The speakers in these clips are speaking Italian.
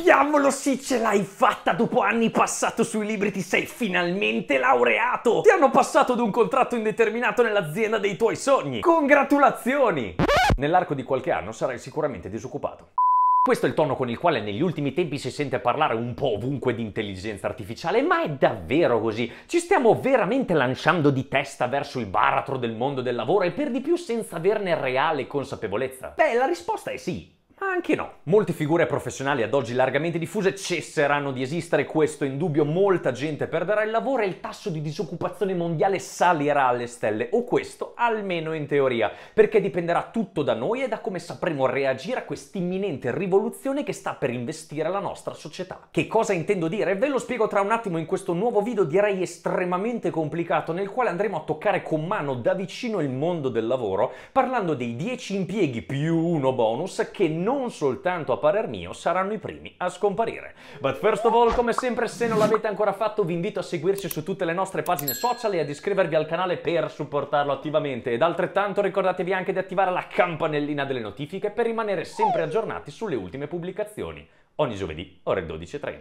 diavolo sì ce l'hai fatta dopo anni passato sui libri ti sei finalmente laureato ti hanno passato ad un contratto indeterminato nell'azienda dei tuoi sogni congratulazioni nell'arco di qualche anno sarai sicuramente disoccupato questo è il tono con il quale negli ultimi tempi si sente parlare un po' ovunque di intelligenza artificiale, ma è davvero così? Ci stiamo veramente lanciando di testa verso il baratro del mondo del lavoro e per di più senza averne reale consapevolezza? Beh, la risposta è sì anche no. Molte figure professionali ad oggi largamente diffuse cesseranno di esistere, questo in dubbio molta gente perderà il lavoro e il tasso di disoccupazione mondiale salirà alle stelle, o questo almeno in teoria, perché dipenderà tutto da noi e da come sapremo reagire a quest'imminente rivoluzione che sta per investire la nostra società. Che cosa intendo dire? Ve lo spiego tra un attimo in questo nuovo video direi estremamente complicato nel quale andremo a toccare con mano da vicino il mondo del lavoro parlando dei 10 impieghi più uno bonus che non non soltanto a parer mio saranno i primi a scomparire. But first of all, come sempre, se non l'avete ancora fatto, vi invito a seguirci su tutte le nostre pagine social e ad iscrivervi al canale per supportarlo attivamente ed altrettanto ricordatevi anche di attivare la campanellina delle notifiche per rimanere sempre aggiornati sulle ultime pubblicazioni, ogni giovedì ore 12.30.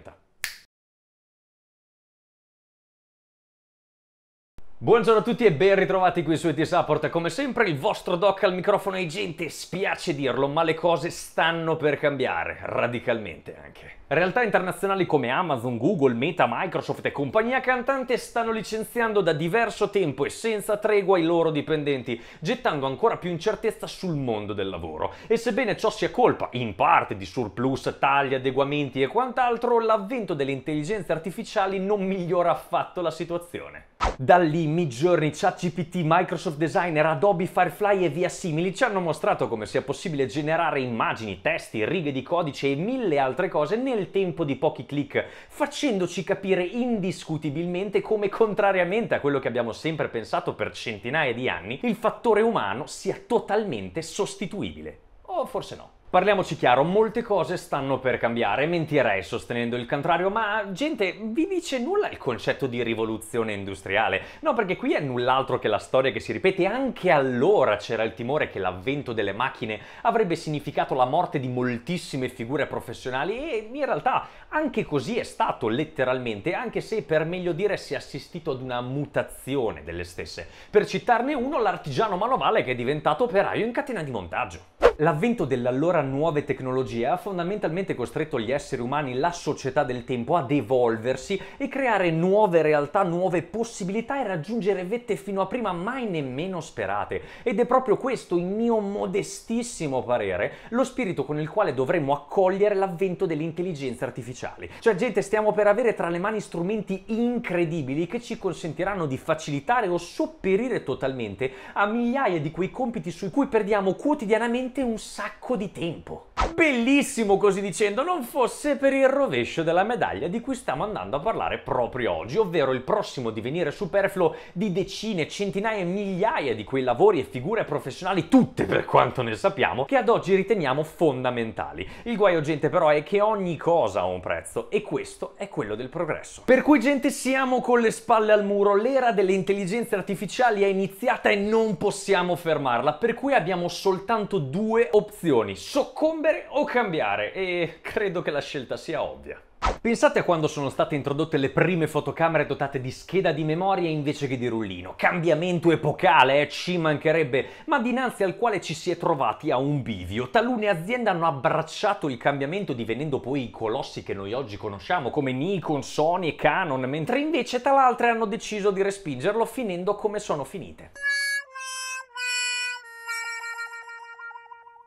Buongiorno a tutti e ben ritrovati qui su ET Support. Come sempre il vostro doc al microfono e gente, spiace dirlo, ma le cose stanno per cambiare, radicalmente anche. Realtà internazionali come Amazon, Google, Meta, Microsoft e compagnia cantante stanno licenziando da diverso tempo e senza tregua i loro dipendenti, gettando ancora più incertezza sul mondo del lavoro. E sebbene ciò sia colpa, in parte, di surplus, tagli, adeguamenti e quant'altro, l'avvento delle intelligenze artificiali non migliora affatto la situazione. Da lì Midjourney, ChatGPT, Microsoft Designer, Adobe Firefly e via simili ci hanno mostrato come sia possibile generare immagini, testi, righe di codice e mille altre cose nel nel tempo di pochi clic, facendoci capire indiscutibilmente come, contrariamente a quello che abbiamo sempre pensato per centinaia di anni, il fattore umano sia totalmente sostituibile. O forse no. Parliamoci chiaro, molte cose stanno per cambiare, mentirei sostenendo il contrario, ma gente, vi dice nulla il concetto di rivoluzione industriale? No, perché qui è null'altro che la storia che si ripete, anche allora c'era il timore che l'avvento delle macchine avrebbe significato la morte di moltissime figure professionali e in realtà anche così è stato letteralmente, anche se per meglio dire si è assistito ad una mutazione delle stesse. Per citarne uno, l'artigiano manovale che è diventato operaio in catena di montaggio. L'avvento dell'allora nuove tecnologie ha fondamentalmente costretto gli esseri umani, la società del tempo, ad evolversi e creare nuove realtà, nuove possibilità e raggiungere vette fino a prima mai nemmeno sperate. Ed è proprio questo, in mio modestissimo parere, lo spirito con il quale dovremmo accogliere l'avvento dell'intelligenza artificiale. Cioè, gente, stiamo per avere tra le mani strumenti incredibili che ci consentiranno di facilitare o sopperire totalmente a migliaia di quei compiti sui cui perdiamo quotidianamente un sacco di tempo. Bellissimo così dicendo, non fosse per il rovescio della medaglia di cui stiamo andando a parlare proprio oggi, ovvero il prossimo divenire superfluo di decine, centinaia e migliaia di quei lavori e figure professionali, tutte per quanto ne sappiamo, che ad oggi riteniamo fondamentali. Il guaio gente però è che ogni cosa ha un prezzo e questo è quello del progresso. Per cui gente siamo con le spalle al muro, l'era delle intelligenze artificiali è iniziata e non possiamo fermarla, per cui abbiamo soltanto due opzioni, soccombere rispondere o cambiare e credo che la scelta sia ovvia. Pensate a quando sono state introdotte le prime fotocamere dotate di scheda di memoria invece che di rullino. Cambiamento epocale, eh, ci mancherebbe, ma dinanzi al quale ci si è trovati a un bivio. Talune aziende hanno abbracciato il cambiamento divenendo poi i colossi che noi oggi conosciamo, come Nikon, Sony e Canon, mentre invece tal altre hanno deciso di respingerlo finendo come sono finite.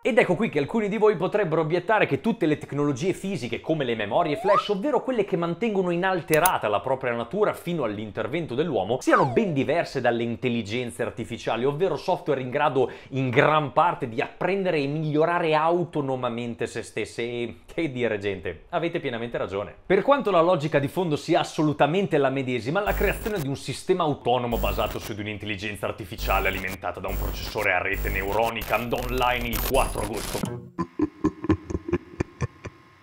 Ed ecco qui che alcuni di voi potrebbero obiettare che tutte le tecnologie fisiche come le memorie flash, ovvero quelle che mantengono inalterata la propria natura fino all'intervento dell'uomo, siano ben diverse dalle intelligenze artificiali, ovvero software in grado in gran parte di apprendere e migliorare autonomamente se stesse. E che dire gente, avete pienamente ragione. Per quanto la logica di fondo sia assolutamente la medesima, la creazione di un sistema autonomo basato su di un'intelligenza artificiale alimentata da un processore a rete neuronica andò online il 4 Погод, погод.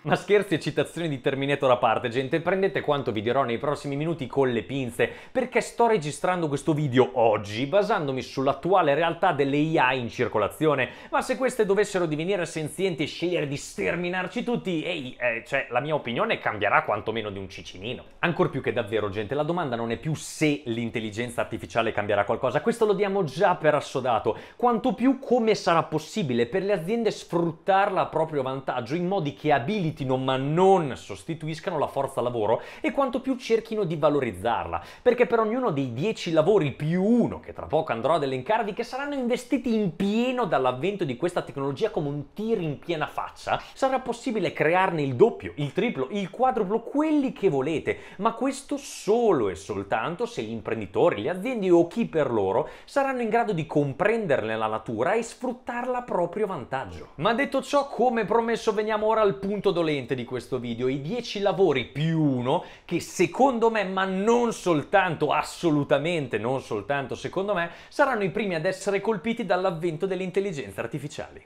Ma scherzi e citazioni di Terminator a parte, gente, prendete quanto vi dirò nei prossimi minuti con le pinze, perché sto registrando questo video oggi basandomi sull'attuale realtà delle AI in circolazione, ma se queste dovessero divenire senzienti e scegliere di sterminarci tutti, ehi, eh, cioè, la mia opinione cambierà quantomeno di un cicinino. Ancor più che davvero, gente, la domanda non è più se l'intelligenza artificiale cambierà qualcosa, questo lo diamo già per assodato, quanto più come sarà possibile per le aziende sfruttarla a proprio vantaggio in modi che abilitino esercitino ma non sostituiscano la forza lavoro e quanto più cerchino di valorizzarla, perché per ognuno dei 10 lavori più uno, che tra poco andrò ad elencarvi, che saranno investiti in pieno dall'avvento di questa tecnologia come un tir in piena faccia, sarà possibile crearne il doppio, il triplo, il quadruplo, quelli che volete, ma questo solo e soltanto se gli imprenditori, le aziende o chi per loro saranno in grado di comprenderne la natura e sfruttarla a proprio vantaggio. Ma detto ciò, come promesso, veniamo ora al punto dolente dolente di questo video, i 10 lavori più uno che secondo me, ma non soltanto, assolutamente non soltanto secondo me, saranno i primi ad essere colpiti dall'avvento delle intelligenze artificiali.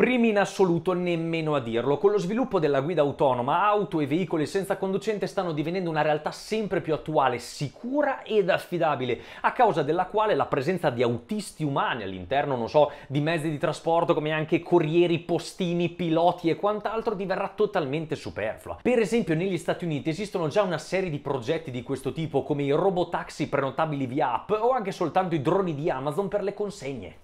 primi in assoluto nemmeno a dirlo. Con lo sviluppo della guida autonoma, auto e veicoli senza conducente stanno divenendo una realtà sempre più attuale, sicura ed affidabile, a causa della quale la presenza di autisti umani all'interno, non so, di mezzi di trasporto come anche corrieri, postini, piloti e quant'altro diverrà totalmente superflua. Per esempio negli Stati Uniti esistono già una serie di progetti di questo tipo come i robotaxi prenotabili via app o anche soltanto i droni di Amazon per le consegne.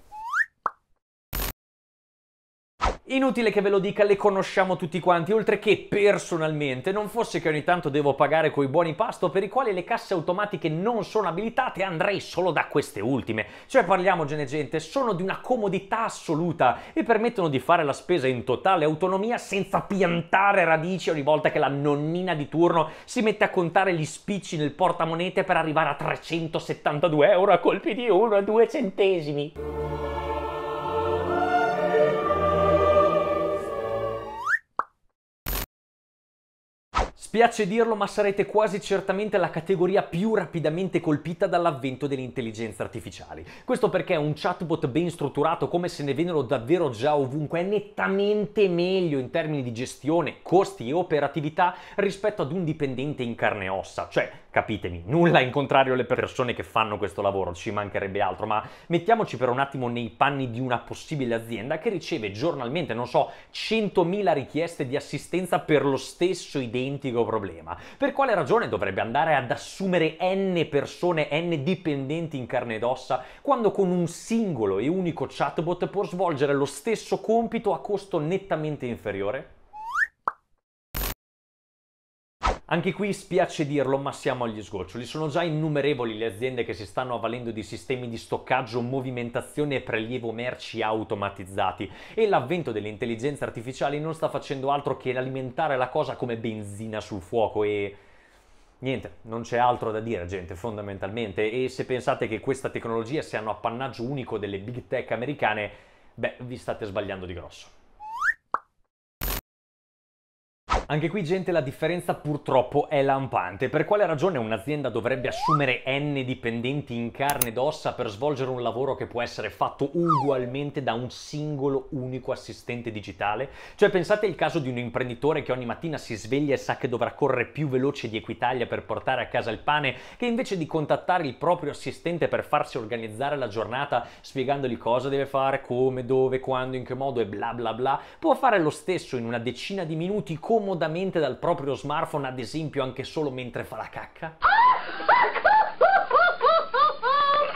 Inutile che ve lo dica, le conosciamo tutti quanti, oltre che personalmente, non fosse che ogni tanto devo pagare coi buoni pasto per i quali le casse automatiche non sono abilitate, andrei solo da queste ultime. Cioè parliamogene gente, sono di una comodità assoluta e permettono di fare la spesa in totale autonomia senza piantare radici ogni volta che la nonnina di turno si mette a contare gli spicci nel portamonete per arrivare a 372 euro a colpi di 1 2 centesimi. Spiace dirlo, ma sarete quasi certamente la categoria più rapidamente colpita dall'avvento dell'intelligenza artificiale. Questo perché un chatbot ben strutturato, come se ne vennero davvero già ovunque, è nettamente meglio in termini di gestione, costi e operatività rispetto ad un dipendente in carne e ossa. Cioè, Capitemi, nulla in contrario alle persone che fanno questo lavoro, ci mancherebbe altro, ma mettiamoci per un attimo nei panni di una possibile azienda che riceve giornalmente, non so, 100.000 richieste di assistenza per lo stesso identico problema. Per quale ragione dovrebbe andare ad assumere n persone, n dipendenti in carne ed ossa, quando con un singolo e unico chatbot può svolgere lo stesso compito a costo nettamente inferiore? Anche qui spiace dirlo, ma siamo agli sgoccioli. Sono già innumerevoli le aziende che si stanno avvalendo di sistemi di stoccaggio, movimentazione e prelievo merci automatizzati e l'avvento dell'intelligenza artificiale non sta facendo altro che alimentare la cosa come benzina sul fuoco e Niente, non c'è altro da dire, gente, fondamentalmente. E se pensate che questa tecnologia sia un appannaggio unico delle big tech americane, beh, vi state sbagliando di grosso. Anche qui gente la differenza purtroppo è lampante. Per quale ragione un'azienda dovrebbe assumere N dipendenti in carne ed ossa per svolgere un lavoro che può essere fatto ugualmente da un singolo unico assistente digitale? Cioè pensate il caso di un imprenditore che ogni mattina si sveglia e sa che dovrà correre più veloce di Equitalia per portare a casa il pane, che invece di contattare il proprio assistente per farsi organizzare la giornata spiegandogli cosa deve fare, come, dove, quando, in che modo e bla bla bla, può fare lo stesso in una decina di minuti comodamente comodamente dal proprio smartphone, ad esempio anche solo mentre fa la cacca?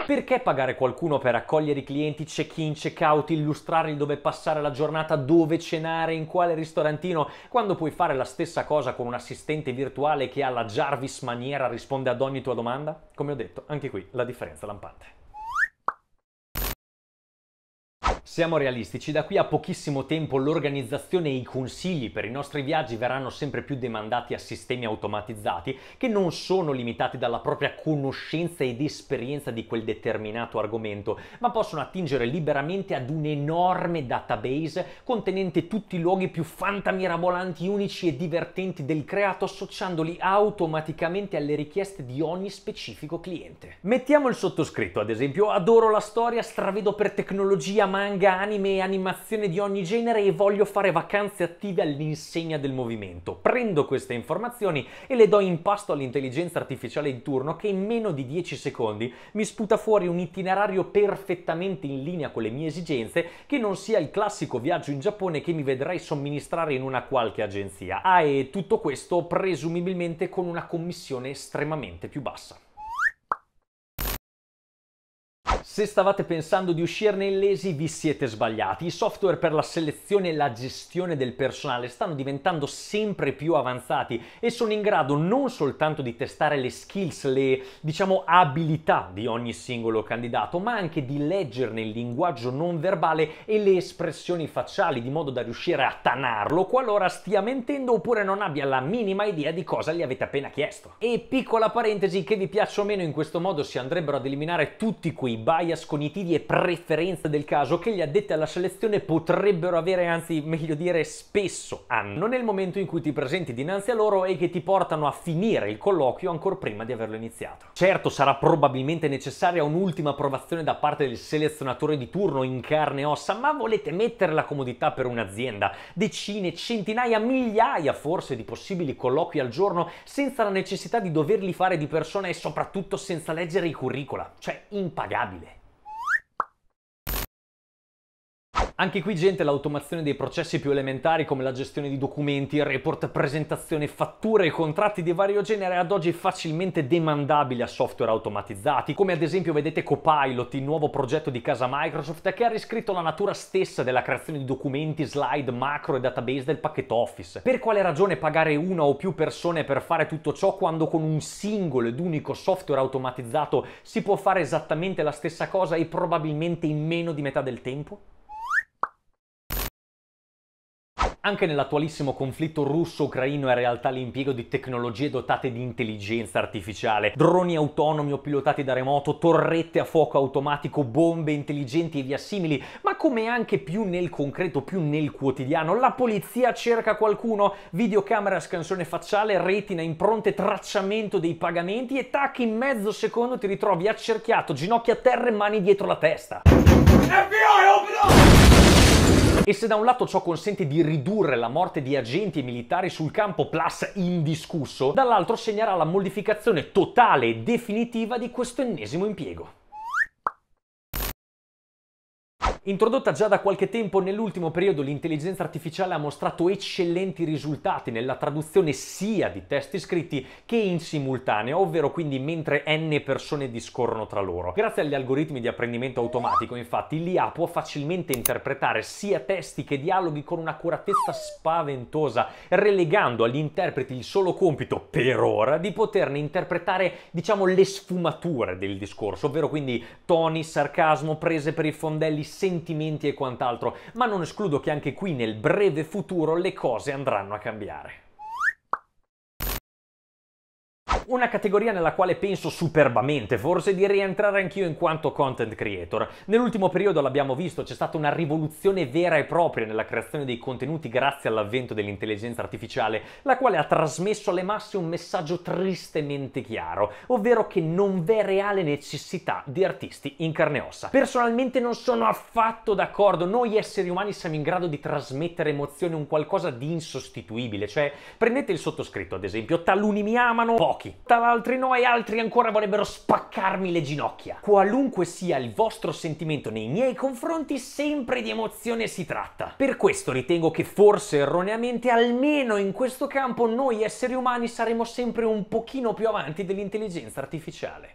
Perché pagare qualcuno per accogliere i clienti, check-in, check-out, illustrargli dove passare la giornata, dove cenare, in quale ristorantino, quando puoi fare la stessa cosa con un assistente virtuale che alla Jarvis maniera risponde ad ogni tua domanda? Come ho detto, anche qui la differenza lampante. Siamo realistici, da qui a pochissimo tempo l'organizzazione e i consigli per i nostri viaggi verranno sempre più demandati a sistemi automatizzati che non sono limitati dalla propria conoscenza ed esperienza di quel determinato argomento, ma possono attingere liberamente ad un enorme database contenente tutti i luoghi più fantamirabolanti, unici e divertenti del creato, associandoli automaticamente alle richieste di ogni specifico cliente. Mettiamo il sottoscritto, ad esempio, adoro la storia, stravedo per tecnologia, manga, anime e animazione di ogni genere e voglio fare vacanze attive all'insegna del movimento. Prendo queste informazioni e le do in pasto all'intelligenza artificiale in turno che in meno di 10 secondi mi sputa fuori un itinerario perfettamente in linea con le mie esigenze che non sia il classico viaggio in Giappone che mi vedrai somministrare in una qualche agenzia. Ah, e tutto questo presumibilmente con una commissione estremamente più bassa. Se stavate pensando di uscirne illesi vi siete sbagliati. I software per la selezione e la gestione del personale stanno diventando sempre più avanzati e sono in grado non soltanto di testare le skills, le diciamo abilità di ogni singolo candidato, ma anche di leggerne il linguaggio non verbale e le espressioni facciali di modo da riuscire a tanarlo qualora stia mentendo oppure non abbia la minima idea di cosa gli avete appena chiesto. E piccola parentesi che vi piaccia o meno in questo modo si andrebbero ad eliminare tutti quei bug bias cognitivi e preferenze del caso che gli addetti alla selezione potrebbero avere, anzi meglio dire spesso hanno nel momento in cui ti presenti dinanzi a loro e che ti portano a finire il colloquio ancora prima di averlo iniziato. Certo sarà probabilmente necessaria un'ultima approvazione da parte del selezionatore di turno in carne e ossa, ma volete mettere la comodità per un'azienda, decine, centinaia, migliaia forse di possibili colloqui al giorno senza la necessità di doverli fare di persona e soprattutto senza leggere i curricula, cioè impagabile. Anche qui gente l'automazione dei processi più elementari come la gestione di documenti, report, presentazione, fatture e contratti di vario genere ad oggi facilmente demandabile a software automatizzati, come ad esempio vedete Copilot, il nuovo progetto di casa Microsoft che ha riscritto la natura stessa della creazione di documenti, slide, macro e database del pacchetto Office. Per quale ragione pagare una o più persone per fare tutto ciò quando con un singolo ed unico software automatizzato si può fare esattamente la stessa cosa e probabilmente in meno di metà del tempo? Anche nell'attualissimo conflitto russo-ucraino è in realtà l'impiego di tecnologie dotate di intelligenza artificiale, droni autonomi o pilotati da remoto, torrette a fuoco automatico, bombe intelligenti e via simili, ma come anche più nel concreto, più nel quotidiano, la polizia cerca qualcuno, videocamera scansione facciale, retina, impronte, tracciamento dei pagamenti e tac in mezzo secondo ti ritrovi accerchiato, ginocchia a terra e mani dietro la testa. FBI, open up! E se da un lato ciò consente di ridurre la morte di agenti e militari sul campo, plus indiscusso, dall'altro segnerà la modificazione totale e definitiva di questo ennesimo impiego. Introdotta già da qualche tempo nell'ultimo periodo, l'intelligenza artificiale ha mostrato eccellenti risultati nella traduzione sia di testi scritti che in simultanea, ovvero quindi mentre n persone discorrono tra loro. Grazie agli algoritmi di apprendimento automatico, infatti, l'IA può facilmente interpretare sia testi che dialoghi con un'accuratezza spaventosa, relegando agli interpreti il solo compito, per ora, di poterne interpretare, diciamo, le sfumature del discorso, ovvero quindi toni, sarcasmo, prese per i fondelli, sentimenti sentimenti e quant'altro, ma non escludo che anche qui nel breve futuro le cose andranno a cambiare. Una categoria nella quale penso superbamente forse di rientrare anch'io in quanto content creator. Nell'ultimo periodo l'abbiamo visto, c'è stata una rivoluzione vera e propria nella creazione dei contenuti grazie all'avvento dell'intelligenza artificiale, la quale ha trasmesso alle masse un messaggio tristemente chiaro, ovvero che non v'è reale necessità di artisti in carne e ossa. Personalmente non sono affatto d'accordo, noi esseri umani siamo in grado di trasmettere emozioni un qualcosa di insostituibile, cioè prendete il sottoscritto ad esempio, taluni mi amano, pochi tra l'altro no e altri ancora vorrebbero spaccarmi le ginocchia. Qualunque sia il vostro sentimento nei miei confronti, sempre di emozione si tratta. Per questo ritengo che forse erroneamente, almeno in questo campo, noi esseri umani saremo sempre un pochino più avanti dell'intelligenza artificiale.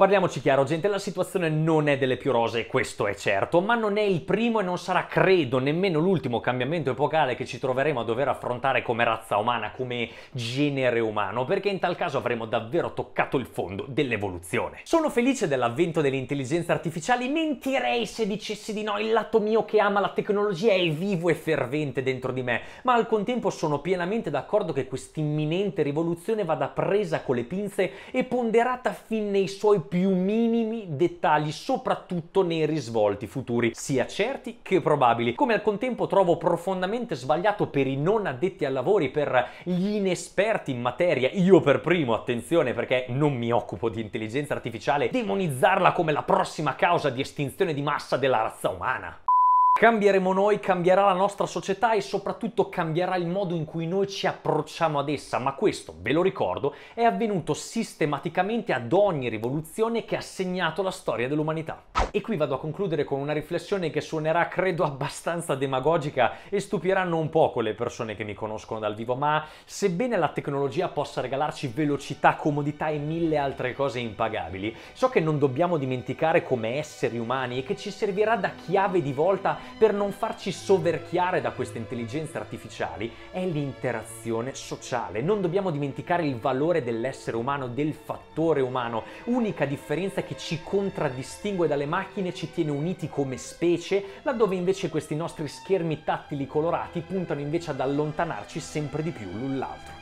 Parliamoci chiaro, gente, la situazione non è delle più rose, questo è certo, ma non è il primo e non sarà, credo, nemmeno l'ultimo cambiamento epocale che ci troveremo a dover affrontare come razza umana, come genere umano, perché in tal caso avremo davvero toccato il fondo dell'evoluzione. Sono felice dell'avvento dell'intelligenza artificiale, mentirei se dicessi di no, il lato mio che ama la tecnologia è vivo e fervente dentro di me, ma al contempo sono pienamente d'accordo che quest'imminente rivoluzione vada presa con le pinze e ponderata fin nei suoi più minimi dettagli, soprattutto nei risvolti futuri, sia certi che probabili. Come al contempo trovo profondamente sbagliato per i non addetti ai lavori, per gli inesperti in materia, io per primo, attenzione perché non mi occupo di intelligenza artificiale, demonizzarla come la prossima causa di estinzione di massa della razza umana. Cambieremo noi, cambierà la nostra società e soprattutto cambierà il modo in cui noi ci approcciamo ad essa, ma questo, ve lo ricordo, è avvenuto sistematicamente ad ogni rivoluzione che ha segnato la storia dell'umanità. E qui vado a concludere con una riflessione che suonerà credo abbastanza demagogica e stupiranno un poco le persone che mi conoscono dal vivo, ma sebbene la tecnologia possa regalarci velocità, comodità e mille altre cose impagabili, so che non dobbiamo dimenticare come esseri umani e che ci servirà da chiave di volta per non farci soverchiare da queste intelligenze artificiali è l'interazione sociale. Non dobbiamo dimenticare il valore dell'essere umano, del fattore umano. Unica differenza che ci contraddistingue dalle macchine ci tiene uniti come specie, laddove invece questi nostri schermi tattili colorati puntano invece ad allontanarci sempre di più l'un l'altro.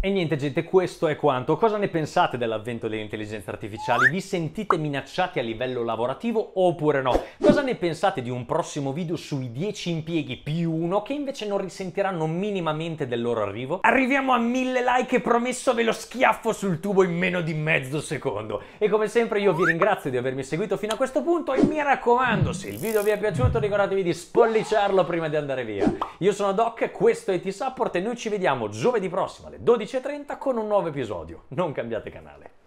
E niente gente, questo è quanto. Cosa ne pensate dell'avvento dell'intelligenza artificiale? Vi sentite minacciati a livello lavorativo oppure no? Cosa ne pensate di un prossimo video sui 10 impieghi più uno che invece non risentiranno minimamente del loro arrivo? Arriviamo a 1000 like e promesso ve lo schiaffo sul tubo in meno di mezzo secondo. E come sempre io vi ringrazio di avermi seguito fino a questo punto e mi raccomando, se il video vi è piaciuto ricordatevi di spolliciarlo prima di andare via. Io sono Doc, questo è T-Support e noi ci vediamo giovedì prossimo alle 12 12.30 con un nuovo episodio. Non cambiate canale.